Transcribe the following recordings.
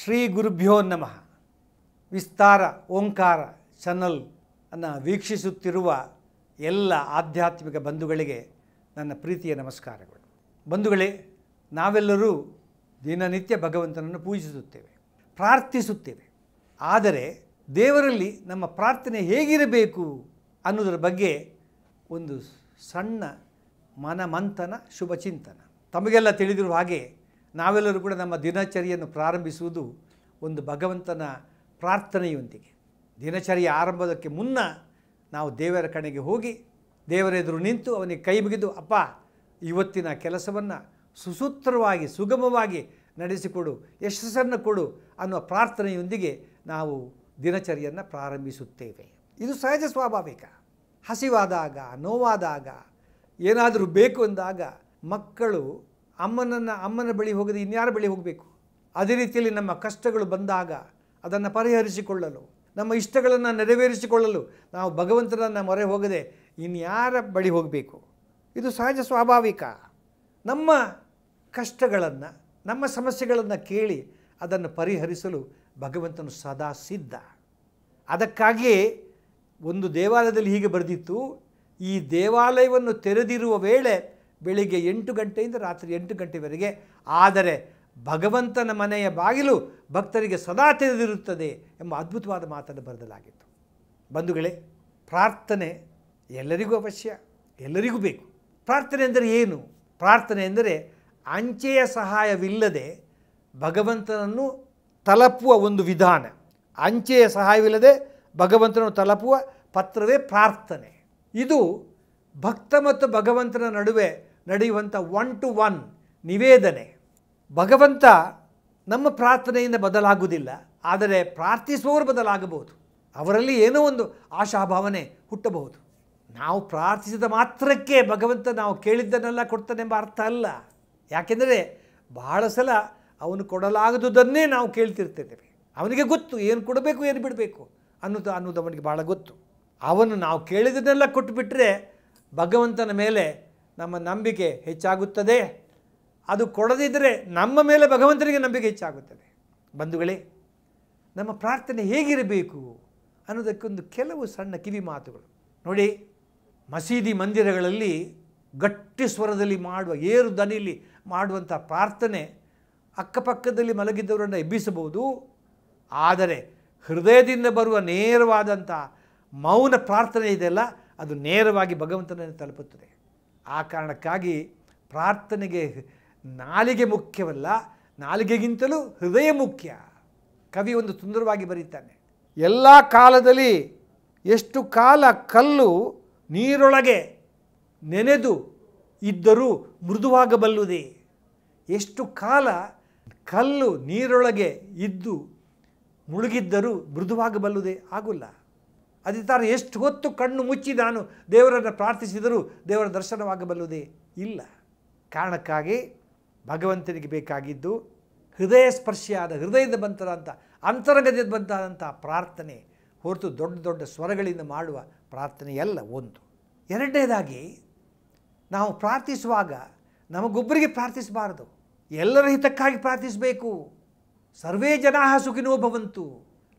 ಶ್ರೀ ಗುರುಭ್ಯೋ ನಮಃ ವಿಸ್ತಾರ ಓಂಕಾರ ಚನಲ್ ಅನ್ನು ವೀಕ್ಷಿಸುತ್ತಿರುವ ಎಲ್ಲ ಆಧ್ಯಾತ್ಮಿಕ ಬಂಧುಗಳಿಗೆ ನನ್ನ ಪ್ರೀತಿಯ ನಮಸ್ಕಾರಗಳು ಬಂಧುಗಳೇ ನಾವೆಲ್ಲರೂ ದಿನನಿತ್ಯ ಭಗವಂತನನ್ನು ಪೂಜಿಸುತ್ತೇವೆ ಪ್ರಾರ್ಥಿಸುತ್ತೇವೆ ಆದರೆ ದೇವರಲ್ಲಿ ನಮ್ಮ ಪ್ರಾರ್ಥನೆ ಹೇಗಿರಬೇಕು ಅನ್ನೋದರ ಬಗ್ಗೆ ಒಂದು ಸಣ್ಣ ಮನಮಂಥನ ಶುಭ ಚಿಂತನ ತಮಗೆಲ್ಲ ತಿಳಿದಿರುವ ಹಾಗೆ ನಾವೆಲ್ಲರೂ ಕೂಡ ನಮ್ಮ ದಿನಚರಿಯನ್ನು ಪ್ರಾರಂಭಿಸುವುದು ಒಂದು ಭಗವಂತನ ಪ್ರಾರ್ಥನೆಯೊಂದಿಗೆ ದಿನಚರಿಯ ಆರಂಭದಕ್ಕೆ ಮುನ್ನ ನಾವು ದೇವರ ಕಣೆಗೆ ಹೋಗಿ ದೇವರೆದುರು ನಿಂತು ಅವನಿಗೆ ಕೈ ಮುಗಿದು ಅಪ್ಪ ಇವತ್ತಿನ ಕೆಲಸವನ್ನು ಸುಸೂತ್ರವಾಗಿ ಸುಗಮವಾಗಿ ನಡೆಸಿಕೊಡು ಯಶಸ್ಸನ್ನು ಕೊಡು ಅನ್ನುವ ಪ್ರಾರ್ಥನೆಯೊಂದಿಗೆ ನಾವು ದಿನಚರಿಯನ್ನು ಪ್ರಾರಂಭಿಸುತ್ತೇವೆ ಇದು ಸಹಜ ಸ್ವಾಭಾವಿಕ ಹಸಿವಾದಾಗ ನೋವಾದಾಗ ಏನಾದರೂ ಬೇಕು ಅಂದಾಗ ಮಕ್ಕಳು ಅಮ್ಮನನ್ನು ಅಮ್ಮನ ಬಳಿ ಹೋಗದೆ ಇನ್ಯಾರ ಬಳಿ ಹೋಗಬೇಕು ಅದೇ ರೀತಿಯಲ್ಲಿ ನಮ್ಮ ಕಷ್ಟಗಳು ಬಂದಾಗ ಅದನ್ನು ಪರಿಹರಿಸಿಕೊಳ್ಳಲು ನಮ್ಮ ಇಷ್ಟಗಳನ್ನು ನೆರವೇರಿಸಿಕೊಳ್ಳಲು ನಾವು ಭಗವಂತನನ್ನು ಮೊರೆ ಹೋಗದೆ ಇನ್ಯಾರ ಬಳಿ ಹೋಗಬೇಕು ಇದು ಸಹಜ ಸ್ವಾಭಾವಿಕ ನಮ್ಮ ಕಷ್ಟಗಳನ್ನು ನಮ್ಮ ಸಮಸ್ಯೆಗಳನ್ನು ಕೇಳಿ ಅದನ್ನು ಪರಿಹರಿಸಲು ಭಗವಂತನು ಸದಾ ಸಿದ್ಧ ಅದಕ್ಕಾಗಿಯೇ ಒಂದು ದೇವಾಲಯದಲ್ಲಿ ಹೀಗೆ ಬರೆದಿತ್ತು ಈ ದೇವಾಲಯವನ್ನು ತೆರೆದಿರುವ ವೇಳೆ ಬೆಳಿಗ್ಗೆ ಎಂಟು ಗಂಟೆಯಿಂದ ರಾತ್ರಿ ಎಂಟು ಗಂಟೆವರೆಗೆ ಆದರೆ ಭಗವಂತನ ಮನೆಯ ಬಾಗಿಲು ಭಕ್ತರಿಗೆ ಸದಾ ತೆರೆದಿರುತ್ತದೆ ಎಂಬ ಅದ್ಭುತವಾದ ಮಾತನ್ನು ಬರೆದಲಾಗಿತ್ತು ಬಂಧುಗಳೇ ಪ್ರಾರ್ಥನೆ ಎಲ್ಲರಿಗೂ ಅವಶ್ಯ ಎಲ್ಲರಿಗೂ ಬೇಕು ಪ್ರಾರ್ಥನೆ ಅಂದರೆ ಏನು ಪ್ರಾರ್ಥನೆ ಎಂದರೆ ಅಂಚೆಯ ಸಹಾಯವಿಲ್ಲದೆ ಭಗವಂತನನ್ನು ತಲಪುವ ಒಂದು ವಿಧಾನ ಅಂಚೆಯ ಸಹಾಯವಿಲ್ಲದೆ ಭಗವಂತನನ್ನು ತಲುಪುವ ಪತ್ರವೇ ಪ್ರಾರ್ಥನೆ ಇದು ಭಕ್ತ ಮತ್ತು ಭಗವಂತನ ನಡುವೆ ನಡೆಯುವಂಥ ಒನ್ ಟು ಒನ್ ನಿವೇದನೆ ಭಗವಂತ ನಮ್ಮ ಪ್ರಾರ್ಥನೆಯಿಂದ ಬದಲಾಗುವುದಿಲ್ಲ ಆದರೆ ಪ್ರಾರ್ಥಿಸುವವರು ಬದಲಾಗಬಹುದು ಅವರಲ್ಲಿ ಏನೋ ಒಂದು ಆಶಾಭಾವನೆ ಹುಟ್ಟಬಹುದು ನಾವು ಪ್ರಾರ್ಥಿಸಿದ ಮಾತ್ರಕ್ಕೆ ಭಗವಂತ ನಾವು ಕೇಳಿದ್ದನ್ನೆಲ್ಲ ಕೊಡ್ತಾನೆಂಬ ಅರ್ಥ ಅಲ್ಲ ಯಾಕೆಂದರೆ ಬಹಳ ಸಲ ಅವನು ಕೊಡಲಾಗದುದನ್ನೇ ನಾವು ಕೇಳ್ತಿರ್ತೇವೆ ಅವನಿಗೆ ಗೊತ್ತು ಏನು ಕೊಡಬೇಕು ಏನು ಬಿಡಬೇಕು ಅನ್ನೋದು ಅನ್ನೋದು ಅವನಿಗೆ ಭಾಳ ಗೊತ್ತು ಅವನು ನಾವು ಕೇಳಿದ್ದನ್ನೆಲ್ಲ ಕೊಟ್ಟುಬಿಟ್ರೆ ಭಗವಂತನ ಮೇಲೆ ನಮ್ಮ ನಂಬಿಕೆ ಹೆಚ್ಚಾಗುತ್ತದೆ ಅದು ಕೊಡದಿದ್ದರೆ ನಮ್ಮ ಮೇಲೆ ಭಗವಂತನಿಗೆ ನಂಬಿಕೆ ಹೆಚ್ಚಾಗುತ್ತದೆ ಬಂಧುಗಳೇ ನಮ್ಮ ಪ್ರಾರ್ಥನೆ ಹೇಗಿರಬೇಕು ಅನ್ನೋದಕ್ಕೊಂದು ಕೆಲವು ಸಣ್ಣ ಕಿವಿ ಮಾತುಗಳು ನೋಡಿ ಮಸೀದಿ ಮಂದಿರಗಳಲ್ಲಿ ಗಟ್ಟಿ ಸ್ವರದಲ್ಲಿ ಮಾಡುವ ಏರು ದನಿಯಲ್ಲಿ ಮಾಡುವಂಥ ಪ್ರಾರ್ಥನೆ ಅಕ್ಕಪಕ್ಕದಲ್ಲಿ ಮಲಗಿದ್ದವರನ್ನು ಎಬ್ಬಿಸಬಹುದು ಆದರೆ ಹೃದಯದಿಂದ ಬರುವ ನೇರವಾದಂಥ ಮೌನ ಪ್ರಾರ್ಥನೆ ಇದೆಯಲ್ಲ ಅದು ನೇರವಾಗಿ ಭಗವಂತನನ್ನು ತಲುಪುತ್ತದೆ ಆ ಕಾರಣಕ್ಕಾಗಿ ಪ್ರಾರ್ಥನೆಗೆ ನಾಲಿಗೆ ಮುಖ್ಯವಲ್ಲ ನಾಲಿಗೆಗಿಂತಲೂ ಹೃದಯ ಮುಖ್ಯ ಕವಿ ಒಂದು ಸುಂದರವಾಗಿ ಬರೀತಾನೆ ಎಲ್ಲ ಕಾಲದಲ್ಲಿ ಎಷ್ಟು ಕಾಲ ಕಲ್ಲು ನೀರೊಳಗೆ ನೆನೆದು ಇದ್ದರೂ ಮೃದುವಾಗಬಲ್ಲುದೇ ಎಷ್ಟು ಕಾಲ ಕಲ್ಲು ನೀರೊಳಗೆ ಇದ್ದು ಮುಳುಗಿದ್ದರೂ ಮೃದುವಾಗಬಲ್ಲುದೇ ಆಗುಲ್ಲ ಅದೇ ಎಷ್ಟು ಹೊತ್ತು ಕಣ್ಣು ಮುಚ್ಚಿ ನಾನು ದೇವರನ್ನು ಪ್ರಾರ್ಥಿಸಿದರೂ ದೇವರ ದರ್ಶನವಾಗಬಲ್ಲುವುದೇ ಇಲ್ಲ ಕಾರಣಕ್ಕಾಗಿ ಭಗವಂತನಿಗೆ ಬೇಕಾಗಿದ್ದು ಹೃದಯ ಸ್ಪರ್ಶಿಯಾದ ಹೃದಯದ ಬಂತಾದಂಥ ಅಂತರಂಗದಿಂದ ಬಂತಾದಂಥ ಪ್ರಾರ್ಥನೆ ಹೊರತು ದೊಡ್ಡ ದೊಡ್ಡ ಸ್ವರಗಳಿಂದ ಮಾಡುವ ಪ್ರಾರ್ಥನೆಯಲ್ಲ ಒಂದು ಎರಡನೇದಾಗಿ ನಾವು ಪ್ರಾರ್ಥಿಸುವಾಗ ನಮಗೊಬ್ಬರಿಗೆ ಪ್ರಾರ್ಥಿಸಬಾರದು ಎಲ್ಲರ ಹಿತಕ್ಕಾಗಿ ಪ್ರಾರ್ಥಿಸಬೇಕು ಸರ್ವೇ ಜನಾ ಸುಖಿನೋ ಭವಂತು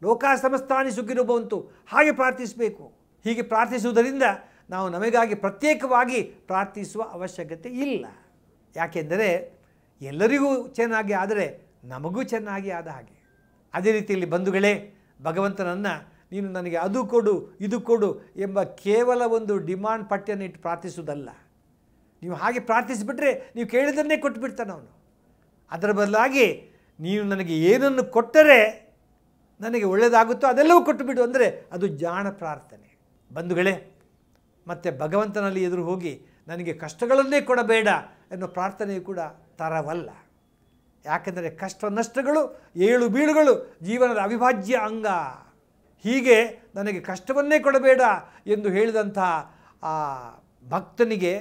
ಲೋಕ ಸಮಸ್ತಾನಿ ಬಂತು ಹಾಗೆ ಪ್ರಾರ್ಥಿಸಬೇಕು ಹೀಗೆ ಪ್ರಾರ್ಥಿಸುವುದರಿಂದ ನಾವು ನಮಗಾಗಿ ಪ್ರತ್ಯೇಕವಾಗಿ ಪ್ರಾರ್ಥಿಸುವ ಅವಶ್ಯಕತೆ ಇಲ್ಲ ಯಾಕೆಂದರೆ ಎಲ್ಲರಿಗೂ ಚೆನ್ನಾಗಿ ಆದರೆ ನಮಗೂ ಚೆನ್ನಾಗಿ ಆದ ಹಾಗೆ ಅದೇ ರೀತಿಯಲ್ಲಿ ಬಂಧುಗಳೇ ಭಗವಂತನನ್ನು ನೀನು ನನಗೆ ಅದು ಕೊಡು ಇದು ಕೊಡು ಎಂಬ ಕೇವಲ ಒಂದು ಡಿಮಾಂಡ್ ಪಟ್ಟಿಯನ್ನು ಇಟ್ಟು ಪ್ರಾರ್ಥಿಸುವುದಲ್ಲ ನೀವು ಹಾಗೆ ಪ್ರಾರ್ಥಿಸಿಬಿಟ್ರೆ ನೀವು ಕೇಳಿದ್ರನ್ನೇ ಕೊಟ್ಟುಬಿಡ್ತಾನೆ ಅವನು ಅದರ ಬದಲಾಗಿ ನೀನು ನನಗೆ ಏನನ್ನು ಕೊಟ್ಟರೆ ನನಗೆ ಒಳ್ಳೆಯದಾಗುತ್ತೋ ಅದೆಲ್ಲವೂ ಕೊಟ್ಟು ಬಿಡು ಅಂದರೆ ಅದು ಜಾಣ ಪ್ರಾರ್ಥನೆ ಬಂಧುಗಳೇ ಮತ್ತು ಭಗವಂತನಲ್ಲಿ ಎದುರು ಹೋಗಿ ನನಗೆ ಕಷ್ಟಗಳನ್ನೇ ಕೊಡಬೇಡ ಎನ್ನುವ ಪ್ರಾರ್ಥನೆಯು ಕೂಡ ತರವಲ್ಲ ಯಾಕೆಂದರೆ ಕಷ್ಟ ನಷ್ಟಗಳು ಏಳು ಬೀಳುಗಳು ಜೀವನದ ಅವಿಭಾಜ್ಯ ಅಂಗ ಹೀಗೆ ನನಗೆ ಕಷ್ಟವನ್ನೇ ಕೊಡಬೇಡ ಎಂದು ಹೇಳಿದಂಥ ಆ ಭಕ್ತನಿಗೆ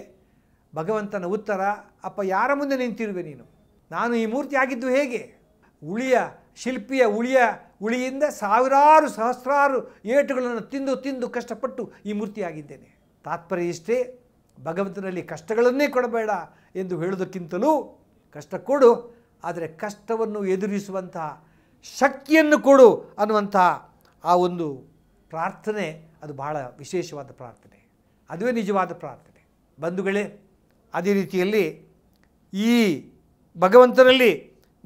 ಭಗವಂತನ ಉತ್ತರ ಅಪ್ಪ ಯಾರ ಮುಂದೆ ನಿಂತಿರುವೆ ನೀನು ನಾನು ಈ ಮೂರ್ತಿ ಆಗಿದ್ದು ಹೇಗೆ ಉಳಿಯ ಶಿಲ್ಪಿಯ ಉಳಿಯ ಉಳಿಯಿಂದ ಸಾವಿರಾರು ಸಹಸ್ರಾರು ಏಟುಗಳನ್ನು ತಿಂದು ತಿಂದು ಕಷ್ಟಪಟ್ಟು ಈ ಮೂರ್ತಿಯಾಗಿದ್ದೇನೆ ತಾತ್ಪರ್ಯ ಇಷ್ಟೇ ಭಗವಂತನಲ್ಲಿ ಕಷ್ಟಗಳನ್ನೇ ಕೊಡಬೇಡ ಎಂದು ಹೇಳುವುದಕ್ಕಿಂತಲೂ ಕಷ್ಟ ಕೊಡು ಆದರೆ ಕಷ್ಟವನ್ನು ಎದುರಿಸುವಂತಹ ಶಕ್ತಿಯನ್ನು ಕೊಡು ಅನ್ನುವಂತಹ ಆ ಒಂದು ಪ್ರಾರ್ಥನೆ ಅದು ಬಹಳ ವಿಶೇಷವಾದ ಪ್ರಾರ್ಥನೆ ಅದುವೇ ನಿಜವಾದ ಪ್ರಾರ್ಥನೆ ಬಂಧುಗಳೇ ಅದೇ ರೀತಿಯಲ್ಲಿ ಈ ಭಗವಂತನಲ್ಲಿ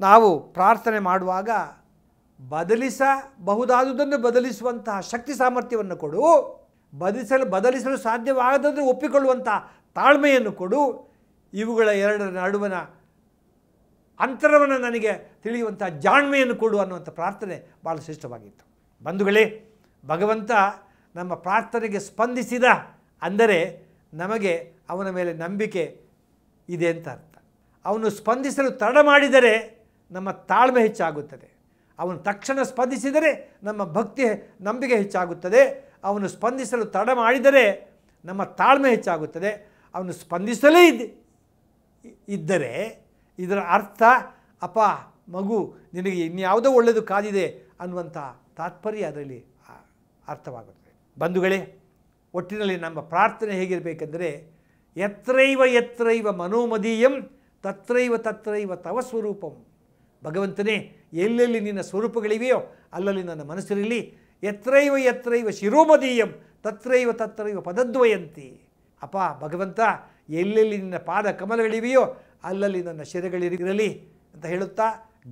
ನಾವು ಪ್ರಾರ್ಥನೆ ಮಾಡುವಾಗ ಬದಲಿಸಬಹುದಾದುದನ್ನು ಬದಲಿಸುವಂತಹ ಶಕ್ತಿ ಸಾಮರ್ಥ್ಯವನ್ನು ಕೊಡು ಬದಲಿಸಲು ಬದಲಿಸಲು ಸಾಧ್ಯವಾಗದಂದರೆ ಒಪ್ಪಿಕೊಳ್ಳುವಂಥ ತಾಳ್ಮೆಯನ್ನು ಕೊಡು ಇವುಗಳ ಎರಡರ ನಡುವಿನ ಅಂತರವನ್ನು ನನಗೆ ತಿಳಿಯುವಂಥ ಜಾಣ್ಮೆಯನ್ನು ಕೊಡು ಅನ್ನುವಂಥ ಪ್ರಾರ್ಥನೆ ಭಾಳ ಶ್ರೇಷ್ಠವಾಗಿತ್ತು ಬಂಧುಗಳೇ ಭಗವಂತ ನಮ್ಮ ಪ್ರಾರ್ಥನೆಗೆ ಸ್ಪಂದಿಸಿದ ಅಂದರೆ ನಮಗೆ ಅವನ ಮೇಲೆ ನಂಬಿಕೆ ಇದೆ ಅಂತ ಅರ್ಥ ಅವನು ಸ್ಪಂದಿಸಲು ತಡ ಮಾಡಿದರೆ ನಮ್ಮ ತಾಳ್ಮೆ ಹೆಚ್ಚಾಗುತ್ತದೆ ಅವನು ತಕ್ಷಣ ಸ್ಪಂದಿಸಿದರೆ ನಮ್ಮ ಭಕ್ತಿ ನಂಬಿಕೆ ಹೆಚ್ಚಾಗುತ್ತದೆ ಅವನು ಸ್ಪಂದಿಸಲು ತಡ ಮಾಡಿದರೆ ನಮ್ಮ ತಾಳ್ಮೆ ಹೆಚ್ಚಾಗುತ್ತದೆ ಅವನು ಸ್ಪಂದಿಸಲೇ ಇದ್ದ ಇದ್ದರೆ ಇದರ ಅರ್ಥ ಅಪ್ಪ ಮಗು ನಿನಗೆ ಇನ್ಯಾವುದೋ ಒಳ್ಳೆಯದು ಕಾದಿದೆ ಅನ್ನುವಂಥ ತಾತ್ಪರ್ಯ ಅದರಲ್ಲಿ ಅರ್ಥವಾಗುತ್ತದೆ ಬಂಧುಗಳೇ ಒಟ್ಟಿನಲ್ಲಿ ನಮ್ಮ ಪ್ರಾರ್ಥನೆ ಹೇಗಿರಬೇಕೆಂದರೆ ಎತ್ರೈವ ಎತ್ರೈವ ಮನೋಮದೀಯಂ ತತ್ರೈವ ತತ್ರೈವ ತವ ಸ್ವರೂಪಂ ಭಗವಂತನೇ ಎಲ್ಲೆಲ್ಲಿ ನಿನ್ನ ಸ್ವರೂಪಗಳಿವೆಯೋ ಅಲ್ಲಲ್ಲಿ ನನ್ನ ಮನಸ್ಸಿರಲಿ ಎತ್ರೈವ ಎತ್ರೈವ ಶಿರೋಮದೀಯಂ ತತ್ರೈವ ತತ್ರೈವ ಪದದ್ವಯಂತಿ ಅಪ ಭಗವಂತ ಎಲ್ಲೆಲ್ಲಿ ನಿನ್ನ ಪಾದ ಕಮಲಗಳಿವೆಯೋ ಅಲ್ಲಲ್ಲಿ ನನ್ನ ಶಿರಗಳಿರಲಿ ಅಂತ ಹೇಳುತ್ತಾ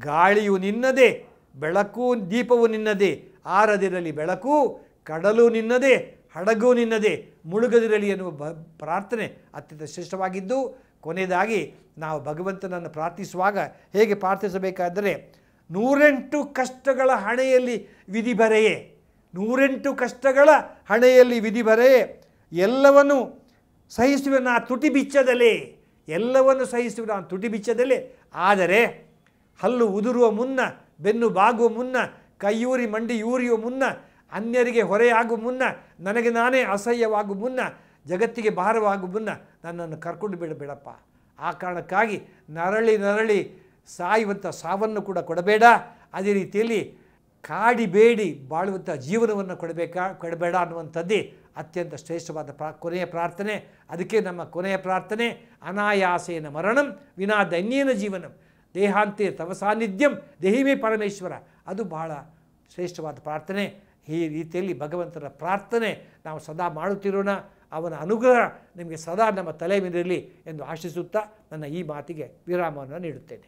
ಗಾಳಿಯು ನಿನ್ನದೇ ಬೆಳಕು ದೀಪವು ನಿನ್ನದೇ ಆರದಿರಲಿ ಬೆಳಕು ಕಡಲು ನಿನ್ನದೇ ಹಡಗು ನಿನ್ನದೇ ಮುಳುಗದಿರಲಿ ಎನ್ನುವ ಬ ಪ್ರಾರ್ಥನೆ ಅತ್ಯಂತ ಶ್ರೇಷ್ಠವಾಗಿದ್ದು ಕೊನೆಯದಾಗಿ ನಾವು ಭಗವಂತನನ್ನು ಪ್ರಾರ್ಥಿಸುವಾಗ ಹೇಗೆ ಪ್ರಾರ್ಥಿಸಬೇಕಾದರೆ ನೂರೆಂಟು ಕಷ್ಟಗಳ ಹಣೆಯಲ್ಲಿ ವಿಧಿ ಬರೆಯೇ ನೂರೆಂಟು ಕಷ್ಟಗಳ ಹಣೆಯಲ್ಲಿ ವಿಧಿ ಬರೆಯೇ ಎಲ್ಲವನ್ನು ಸಹಿಸುವ ನಾ ತುಟಿ ಬಿಚ್ಚದಲೇ ಎಲ್ಲವನ್ನು ಸಹಿಸುವೆ ನಾನು ತುಟಿ ಬಿಚ್ಚದಲೆ ಆದರೆ ಹಲ್ಲು ಉದುರುವ ಮುನ್ನ ಬೆನ್ನು ಬಾಗುವ ಮುನ್ನ ಕೈಯೂರಿ ಮಂಡಿ ಯೂರಿಯುವ ಮುನ್ನ ಅನ್ಯರಿಗೆ ಹೊರೆಯಾಗುವ ಮುನ್ನ ನನಗೆ ನಾನೇ ಅಸಹ್ಯವಾಗುವ ಮುನ್ನ ಜಗತ್ತಿಗೆ ಭಾರವಾಗುವ ಮುನ್ನ ನನ್ನನ್ನು ಕರ್ಕೊಂಡು ಬಿಡಬೇಡಪ್ಪ ಆ ಕಾರಣಕ್ಕಾಗಿ ನರಳಿ ನರಳಿ ಸಾಯುವಂಥ ಸಾವನ್ನು ಕೂಡ ಕೊಡಬೇಡ ಅದೇ ರೀತಿಯಲ್ಲಿ ಕಾಡಿಬೇಡಿ ಬಾಳುವಂಥ ಜೀವನವನ್ನು ಕೊಡಬೇಕಾ ಕೊಡಬೇಡ ಅನ್ನುವಂಥದ್ದೇ ಅತ್ಯಂತ ಶ್ರೇಷ್ಠವಾದ ಪ್ರಾ ಕೊನೆಯ ಪ್ರಾರ್ಥನೆ ಅದಕ್ಕೆ ನಮ್ಮ ಕೊನೆಯ ಪ್ರಾರ್ಥನೆ ಅನಾಯಾಸೇನ ಮರಣಂ ವಿನಾ ದೈನ್ಯೇನ ಜೀವನಂ ದೇಹಾಂತೆ ತವ ಸಾನ್ನಿಧ್ಯಂ ದೇಹಿಮೇ ಪರಮೇಶ್ವರ ಅದು ಬಹಳ ಶ್ರೇಷ್ಠವಾದ ಪ್ರಾರ್ಥನೆ ಈ ರೀತಿಯಲ್ಲಿ ಭಗವಂತನ ಪ್ರಾರ್ಥನೆ ನಾವು ಸದಾ ಮಾಡುತ್ತಿರೋಣ ಅವನ ಅನುಗ್ರಹ ನಿಮಗೆ ಸದಾ ನಮ್ಮ ತಲೆ ಮೇಲಿರಲಿ ಎಂದು ಆಶಿಸುತ್ತಾ ನನ್ನ ಈ ಮಾತಿಗೆ ವಿರಾಮವನ್ನು ನೀಡುತ್ತೇನೆ